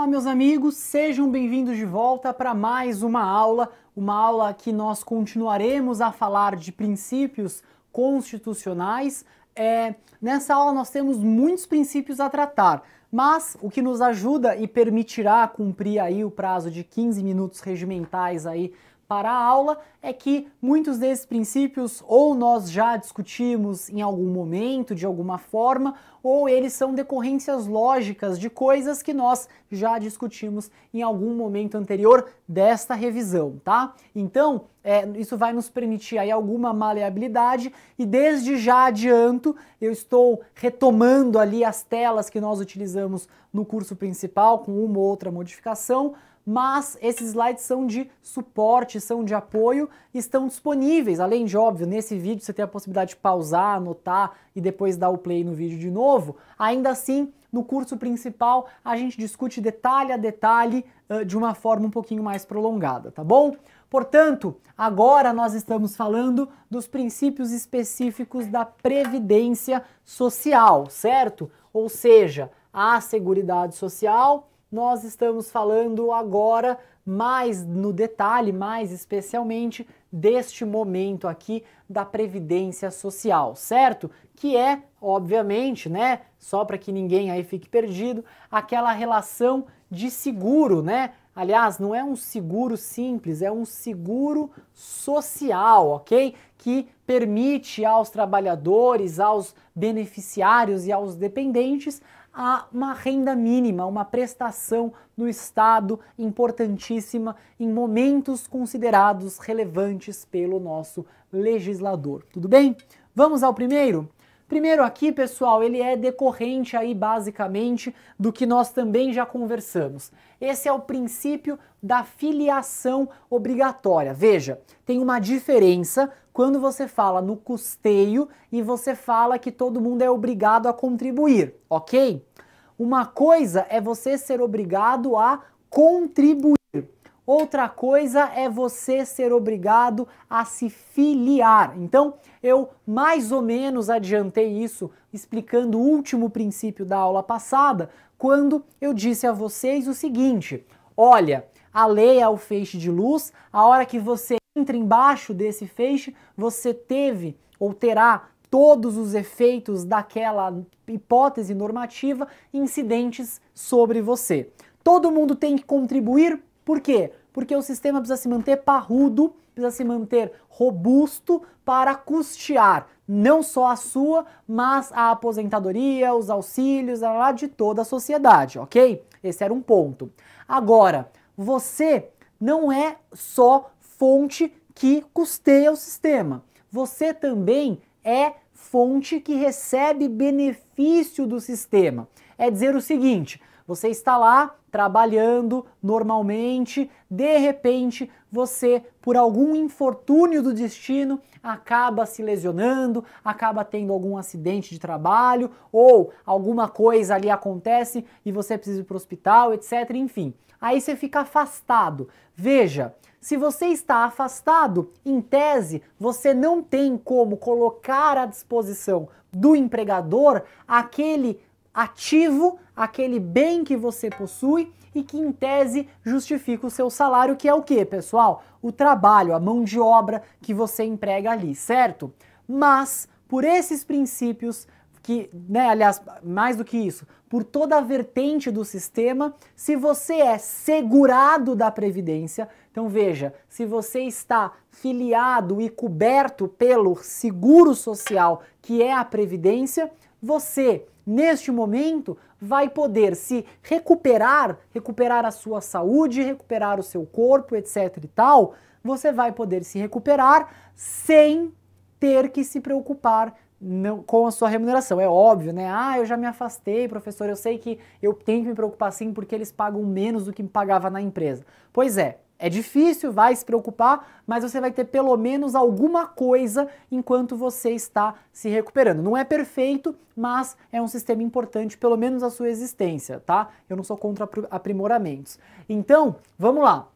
Olá, meus amigos, sejam bem-vindos de volta para mais uma aula, uma aula que nós continuaremos a falar de princípios constitucionais. É, nessa aula nós temos muitos princípios a tratar, mas o que nos ajuda e permitirá cumprir aí o prazo de 15 minutos regimentais aí para a aula é que muitos desses princípios ou nós já discutimos em algum momento, de alguma forma, ou eles são decorrências lógicas de coisas que nós já discutimos em algum momento anterior desta revisão, tá? Então, é, isso vai nos permitir aí alguma maleabilidade e desde já adianto, eu estou retomando ali as telas que nós utilizamos no curso principal com uma ou outra modificação, mas esses slides são de suporte, são de apoio estão disponíveis. Além de, óbvio, nesse vídeo você tem a possibilidade de pausar, anotar e depois dar o play no vídeo de novo. Ainda assim, no curso principal a gente discute detalhe a detalhe uh, de uma forma um pouquinho mais prolongada, tá bom? Portanto, agora nós estamos falando dos princípios específicos da previdência social, certo? Ou seja, a Seguridade Social nós estamos falando agora mais no detalhe, mais especialmente deste momento aqui da previdência social, certo? Que é, obviamente, né, só para que ninguém aí fique perdido, aquela relação de seguro, né? Aliás, não é um seguro simples, é um seguro social, ok? Que permite aos trabalhadores, aos beneficiários e aos dependentes a uma renda mínima, uma prestação do Estado importantíssima em momentos considerados relevantes pelo nosso legislador. Tudo bem? Vamos ao primeiro? Primeiro aqui, pessoal, ele é decorrente aí basicamente do que nós também já conversamos. Esse é o princípio da filiação obrigatória. Veja, tem uma diferença quando você fala no custeio e você fala que todo mundo é obrigado a contribuir, ok? Uma coisa é você ser obrigado a contribuir. Outra coisa é você ser obrigado a se filiar. Então, eu mais ou menos adiantei isso explicando o último princípio da aula passada, quando eu disse a vocês o seguinte: olha, a lei é o feixe de luz, a hora que você entra embaixo desse feixe, você teve ou terá todos os efeitos daquela hipótese normativa incidentes sobre você. Todo mundo tem que contribuir, por quê? porque o sistema precisa se manter parrudo, precisa se manter robusto para custear não só a sua, mas a aposentadoria, os auxílios, lá de toda a sociedade, ok? Esse era um ponto. Agora, você não é só fonte que custeia o sistema. Você também é fonte que recebe benefício do sistema. É dizer o seguinte: você está lá trabalhando normalmente, de repente você, por algum infortúnio do destino, acaba se lesionando, acaba tendo algum acidente de trabalho ou alguma coisa ali acontece e você precisa ir para o hospital, etc. Enfim, aí você fica afastado. Veja, se você está afastado, em tese, você não tem como colocar à disposição do empregador aquele ativo aquele bem que você possui e que em tese justifica o seu salário, que é o que, pessoal? O trabalho, a mão de obra que você emprega ali, certo? Mas por esses princípios que, né, aliás, mais do que isso, por toda a vertente do sistema, se você é segurado da previdência, então veja, se você está filiado e coberto pelo seguro social, que é a previdência, você neste momento, vai poder se recuperar, recuperar a sua saúde, recuperar o seu corpo, etc e tal, você vai poder se recuperar sem ter que se preocupar não, com a sua remuneração. É óbvio, né? Ah, eu já me afastei, professor, eu sei que eu tenho que me preocupar sim porque eles pagam menos do que me pagava na empresa. Pois é, é difícil, vai se preocupar, mas você vai ter pelo menos alguma coisa enquanto você está se recuperando. Não é perfeito, mas é um sistema importante, pelo menos a sua existência, tá? Eu não sou contra aprimoramentos. Então, vamos lá.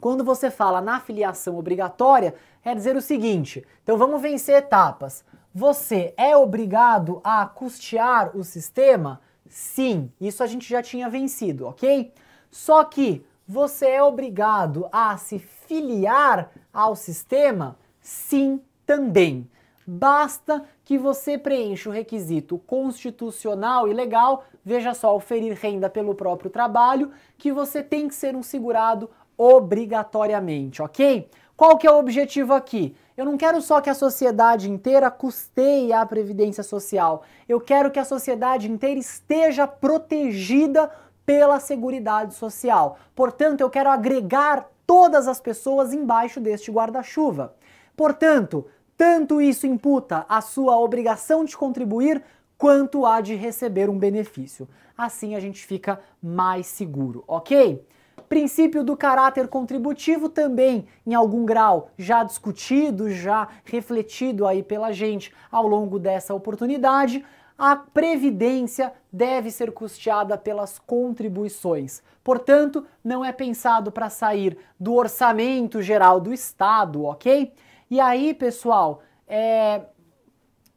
Quando você fala na filiação obrigatória, é dizer o seguinte: então vamos vencer etapas. Você é obrigado a custear o sistema? Sim, isso a gente já tinha vencido, ok? Só que você é obrigado a se filiar ao sistema? Sim, também. Basta que você preencha o requisito constitucional e legal, veja só, oferir renda pelo próprio trabalho, que você tem que ser um segurado obrigatoriamente, ok? Qual que é o objetivo aqui? Eu não quero só que a sociedade inteira custeie a previdência social. Eu quero que a sociedade inteira esteja protegida pela Seguridade Social. Portanto, eu quero agregar todas as pessoas embaixo deste guarda-chuva. Portanto, tanto isso imputa a sua obrigação de contribuir quanto a de receber um benefício. Assim a gente fica mais seguro, ok? princípio do caráter contributivo também, em algum grau, já discutido, já refletido aí pela gente ao longo dessa oportunidade, a previdência deve ser custeada pelas contribuições. Portanto, não é pensado para sair do orçamento geral do Estado, ok? E aí, pessoal, é...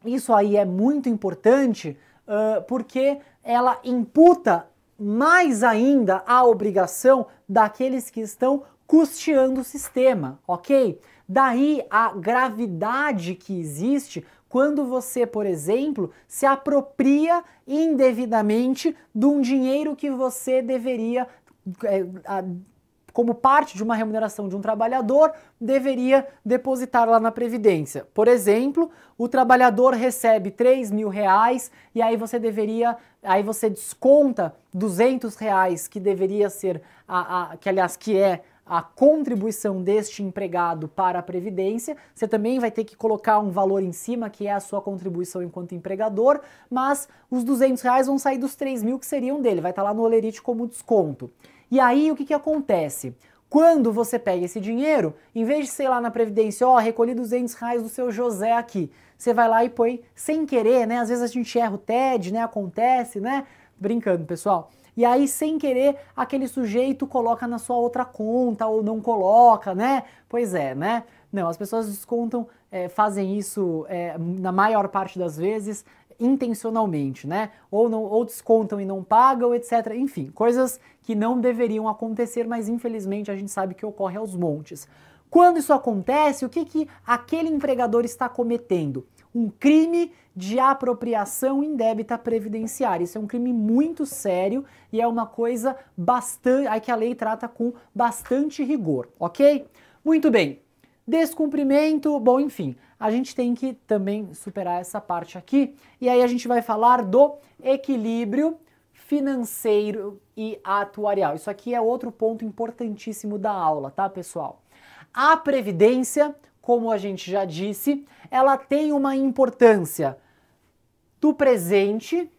isso aí é muito importante uh, porque ela imputa mais ainda a obrigação daqueles que estão custeando o sistema, ok? Daí a gravidade que existe quando você, por exemplo, se apropria indevidamente de um dinheiro que você deveria. É, a, como parte de uma remuneração de um trabalhador, deveria depositar lá na Previdência. Por exemplo, o trabalhador recebe 3 mil reais e aí você deveria, aí você desconta 200 reais que deveria ser, a, a, que aliás que é a contribuição deste empregado para a Previdência, você também vai ter que colocar um valor em cima, que é a sua contribuição enquanto empregador, mas os 200 reais vão sair dos 3 mil que seriam dele, vai estar tá lá no olerite como desconto. E aí o que, que acontece? Quando você pega esse dinheiro, em vez de sei lá na Previdência, ó, recolhi 200 reais do seu José aqui, você vai lá e põe sem querer, né? Às vezes a gente erra o TED, né? Acontece, né? Brincando, pessoal. E aí, sem querer, aquele sujeito coloca na sua outra conta ou não coloca, né? Pois é, né? Não, as pessoas descontam, é, fazem isso é, na maior parte das vezes intencionalmente, né? Ou, não, ou descontam e não pagam, etc. Enfim, coisas que não deveriam acontecer, mas infelizmente a gente sabe que ocorre aos montes. Quando isso acontece, o que, que aquele empregador está cometendo? um crime de apropriação indébita previdenciária. Isso é um crime muito sério e é uma coisa bastante, aí que a lei trata com bastante rigor, ok? Muito bem. Descumprimento, bom, enfim, a gente tem que também superar essa parte aqui. E aí a gente vai falar do equilíbrio financeiro e atuarial. Isso aqui é outro ponto importantíssimo da aula, tá, pessoal? A previdência como a gente já disse, ela tem uma importância do presente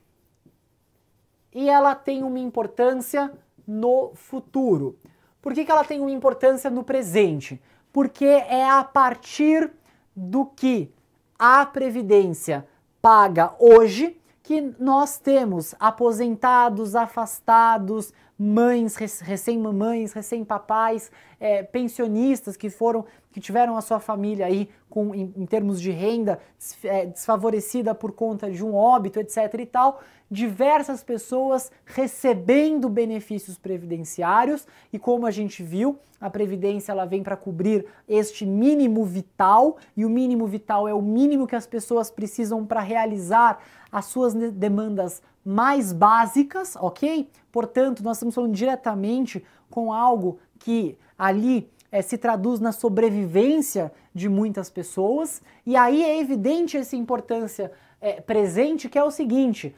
e ela tem uma importância no futuro. Por que, que ela tem uma importância no presente? Porque é a partir do que a Previdência paga hoje que nós temos aposentados, afastados, mães, recém-mamães, recém-papais, é, pensionistas que foram, que tiveram a sua família aí com, em, em termos de renda é, desfavorecida por conta de um óbito, etc. e tal, diversas pessoas recebendo benefícios previdenciários e como a gente viu, a previdência ela vem para cobrir este mínimo vital e o mínimo vital é o mínimo que as pessoas precisam para realizar as suas demandas mais básicas, ok? Portanto, nós estamos falando diretamente com algo que ali é, se traduz na sobrevivência de muitas pessoas, e aí é evidente essa importância é, presente, que é o seguinte: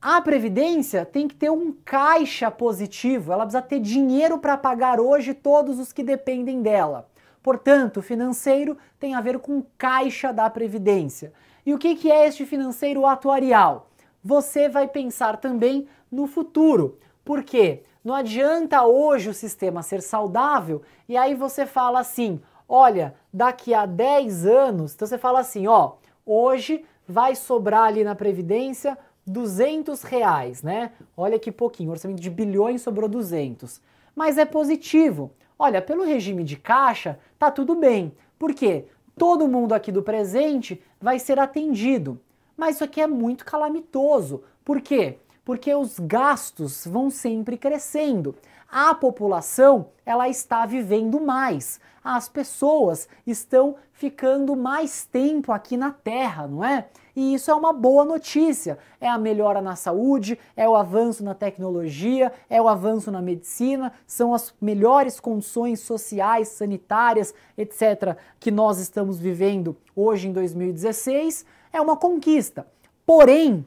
a previdência tem que ter um caixa positivo, ela precisa ter dinheiro para pagar hoje todos os que dependem dela. Portanto, financeiro tem a ver com caixa da previdência. E o que, que é este financeiro atuarial? Você vai pensar também no futuro. Por quê? Não adianta hoje o sistema ser saudável e aí você fala assim: olha, daqui a 10 anos, então você fala assim: ó, hoje vai sobrar ali na Previdência 200 reais, né? Olha que pouquinho, orçamento de bilhões sobrou 200. Mas é positivo. Olha, pelo regime de caixa, tá tudo bem. Por quê? Todo mundo aqui do presente vai ser atendido. Mas isso aqui é muito calamitoso. Por quê? porque os gastos vão sempre crescendo. A população, ela está vivendo mais. As pessoas estão ficando mais tempo aqui na Terra, não é? E isso é uma boa notícia. É a melhora na saúde, é o avanço na tecnologia, é o avanço na medicina, são as melhores condições sociais, sanitárias, etc., que nós estamos vivendo hoje em 2016. É uma conquista. Porém,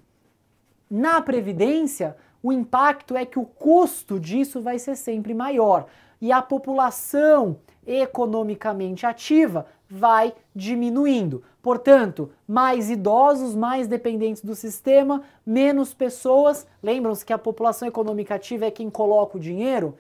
na previdência, o impacto é que o custo disso vai ser sempre maior e a população economicamente ativa vai diminuindo. Portanto, mais idosos, mais dependentes do sistema, menos pessoas. Lembram-se que a população econômica ativa é quem coloca o dinheiro?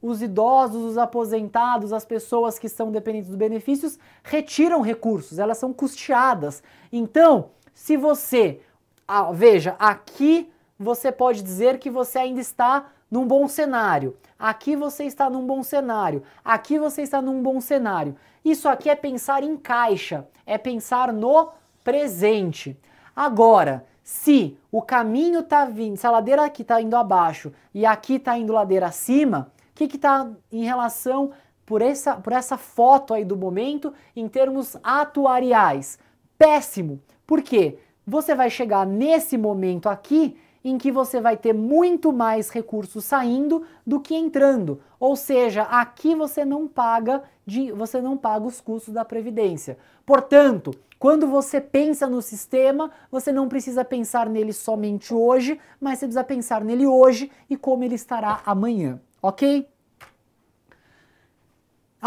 Os idosos, os aposentados, as pessoas que são dependentes dos benefícios retiram recursos, elas são custeadas. Então, se você ah, veja, aqui você pode dizer que você ainda está num bom cenário. Aqui você está num bom cenário. Aqui você está num bom cenário. Isso aqui é pensar em caixa, é pensar no presente. Agora, se o caminho está vindo, se a ladeira aqui está indo abaixo e aqui está indo ladeira acima, o que está em relação por essa, por essa foto aí do momento em termos atuariais? Péssimo. Por quê? você vai chegar nesse momento aqui em que você vai ter muito mais recursos saindo do que entrando. Ou seja, aqui você não paga de, você não paga os custos da previdência. Portanto, quando você pensa no sistema, você não precisa pensar nele somente hoje, mas você precisa pensar nele hoje e como ele estará amanhã, OK?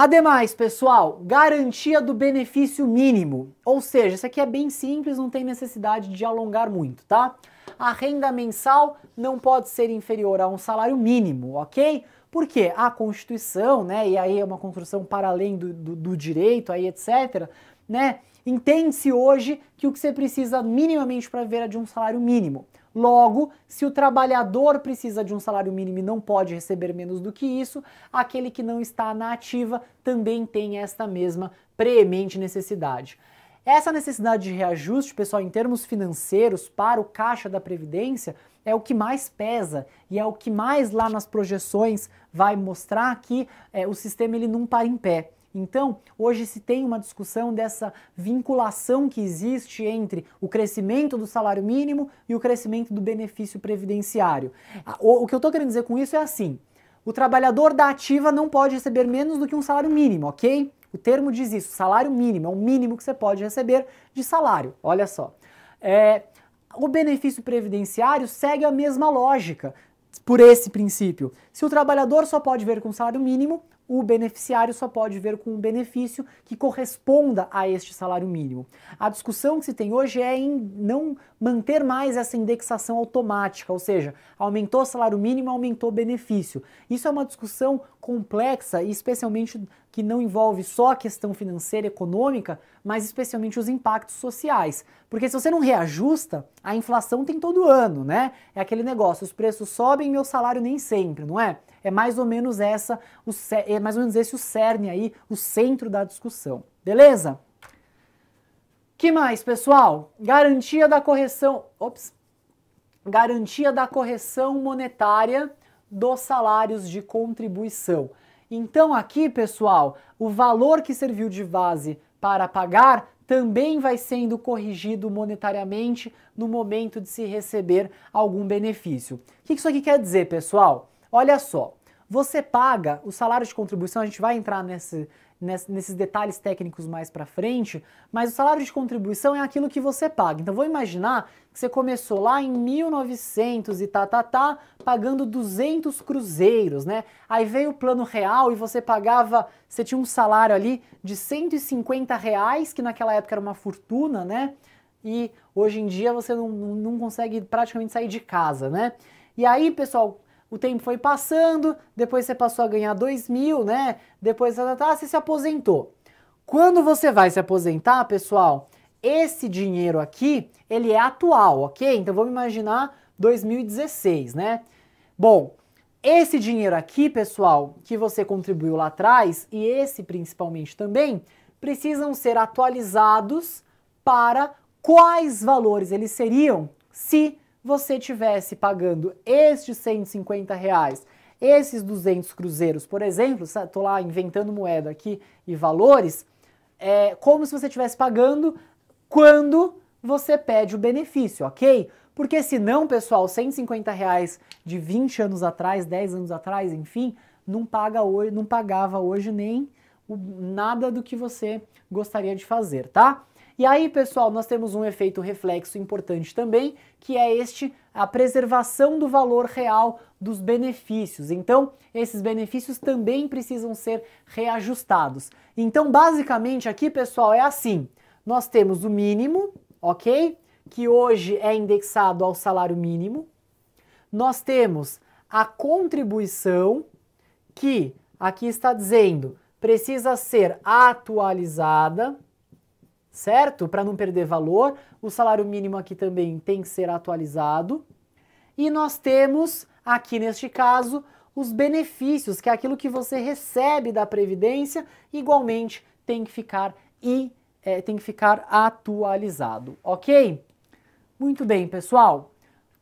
Ademais, pessoal, garantia do benefício mínimo. Ou seja, isso aqui é bem simples, não tem necessidade de alongar muito, tá? A renda mensal não pode ser inferior a um salário mínimo, ok? Porque a Constituição, né, e aí é uma construção para além do, do, do direito, aí etc., né, entende-se hoje que o que você precisa minimamente para viver é de um salário mínimo. Logo, se o trabalhador precisa de um salário mínimo e não pode receber menos do que isso, aquele que não está na ativa também tem esta mesma premente necessidade. Essa necessidade de reajuste, pessoal, em termos financeiros, para o caixa da Previdência, é o que mais pesa e é o que mais lá nas projeções vai mostrar que é, o sistema ele não para em pé. Então, hoje se tem uma discussão dessa vinculação que existe entre o crescimento do salário mínimo e o crescimento do benefício previdenciário. O, o que eu estou querendo dizer com isso é assim: o trabalhador da ativa não pode receber menos do que um salário mínimo, ok? O termo diz isso: salário mínimo, é o mínimo que você pode receber de salário. Olha só. É, o benefício previdenciário segue a mesma lógica por esse princípio. Se o trabalhador só pode ver com salário mínimo, o beneficiário só pode ver com um benefício que corresponda a este salário mínimo. A discussão que se tem hoje é em não manter mais essa indexação automática, ou seja, aumentou o salário mínimo, aumentou o benefício. Isso é uma discussão complexa e especialmente que não envolve só a questão financeira e econômica, mas especialmente os impactos sociais. Porque se você não reajusta, a inflação tem todo ano, né? É aquele negócio, os preços sobem, meu salário nem sempre, não é? É mais ou menos essa, o, é mais ou menos esse o cerne aí, o centro da discussão. Beleza? Que mais, pessoal? Garantia da correção, ops. Garantia da correção monetária dos salários de contribuição. Então aqui, pessoal, o valor que serviu de base para pagar também vai sendo corrigido monetariamente no momento de se receber algum benefício. O que isso aqui quer dizer, pessoal? Olha só, você paga o salário de contribuição, a gente vai entrar nesse, nesse, nesses detalhes técnicos mais para frente, mas o salário de contribuição é aquilo que você paga. Então vou imaginar que você começou lá em 1900 e tá, tá, tá, pagando 200 cruzeiros, né? Aí veio o plano real e você pagava, você tinha um salário ali de 150 reais, que naquela época era uma fortuna, né? E hoje em dia você não, não consegue praticamente sair de casa, né? E aí, pessoal, o tempo foi passando, depois você passou a ganhar 2 mil, né? Depois tá, tá, tá, você se aposentou. Quando você vai se aposentar, pessoal, esse dinheiro aqui, ele é atual, ok? Então vamos imaginar 2016, né? Bom, esse dinheiro aqui, pessoal, que você contribuiu lá atrás, e esse principalmente também, precisam ser atualizados para quais valores eles seriam se você tivesse pagando estes 150 reais, esses 200 cruzeiros, por exemplo, estou lá inventando moeda aqui e valores, é como se você estivesse pagando quando você pede o benefício, ok? Porque senão, pessoal, 150 reais de 20 anos atrás, 10 anos atrás, enfim, não, paga hoje, não pagava hoje nem nada do que você gostaria de fazer, tá? E aí, pessoal, nós temos um efeito reflexo importante também, que é este a preservação do valor real dos benefícios. Então, esses benefícios também precisam ser reajustados. Então, basicamente aqui, pessoal, é assim. Nós temos o mínimo, OK? Que hoje é indexado ao salário mínimo. Nós temos a contribuição que aqui está dizendo precisa ser atualizada certo? Para não perder valor, o salário mínimo aqui também tem que ser atualizado. E nós temos, aqui neste caso, os benefícios, que é aquilo que você recebe da Previdência, igualmente tem que ficar, e, é, tem que ficar atualizado, ok? Muito bem, pessoal.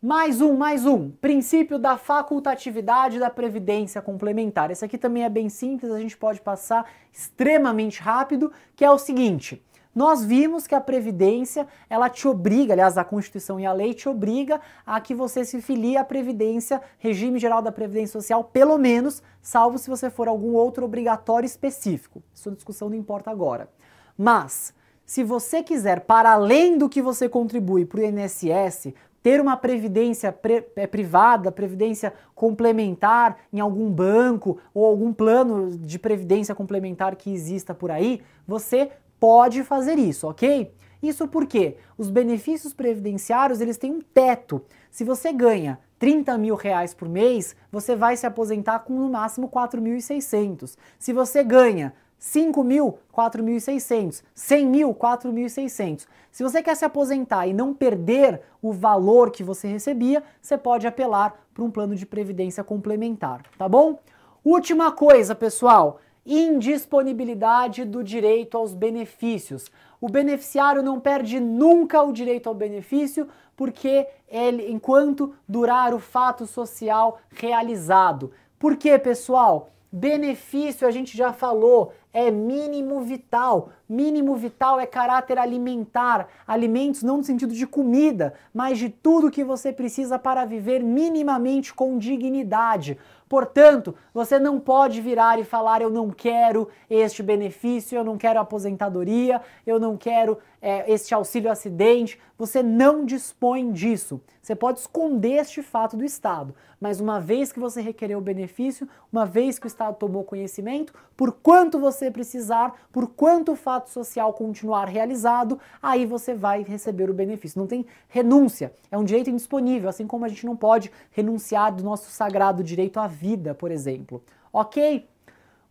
Mais um, mais um. Princípio da facultatividade da previdência complementar. Esse aqui também é bem simples, a gente pode passar extremamente rápido, que é o seguinte: nós vimos que a previdência, ela te obriga, aliás, a Constituição e a lei te obriga a que você se filie à previdência, regime geral da previdência social, pelo menos, salvo se você for algum outro obrigatório específico. Sua discussão não importa agora. Mas se você quiser, para além do que você contribui para o INSS, ter uma previdência pre é, privada, previdência complementar em algum banco ou algum plano de previdência complementar que exista por aí, você pode fazer isso, ok? Isso porque os benefícios previdenciários eles têm um teto. Se você ganha 30 mil reais por mês, você vai se aposentar com no máximo 4.600. Se você ganha 5 mil, 4.600. 100 mil, 4.600. Se você quer se aposentar e não perder o valor que você recebia, você pode apelar para um plano de previdência complementar, tá bom? Última coisa, pessoal indisponibilidade do direito aos benefícios. O beneficiário não perde nunca o direito ao benefício, porque ele, enquanto durar o fato social realizado. Por quê, pessoal? Benefício, a gente já falou, é mínimo vital. Mínimo vital é caráter alimentar. Alimentos não no sentido de comida, mas de tudo que você precisa para viver minimamente com dignidade. Portanto, você não pode virar e falar: eu não quero este benefício, eu não quero aposentadoria, eu não quero é, este auxílio acidente. Você não dispõe disso. Você pode esconder este fato do Estado, mas uma vez que você requerer o benefício, uma vez que o Estado tomou conhecimento, por quanto você você precisar, por quanto o fato social continuar realizado, aí você vai receber o benefício. Não tem renúncia, é um direito indisponível, assim como a gente não pode renunciar do nosso sagrado direito à vida, por exemplo. Ok?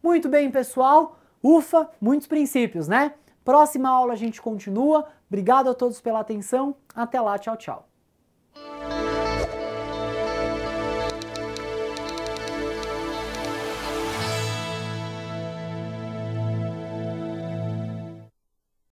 Muito bem, pessoal. Ufa, muitos princípios, né? Próxima aula a gente continua. Obrigado a todos pela atenção. Até lá, tchau, tchau.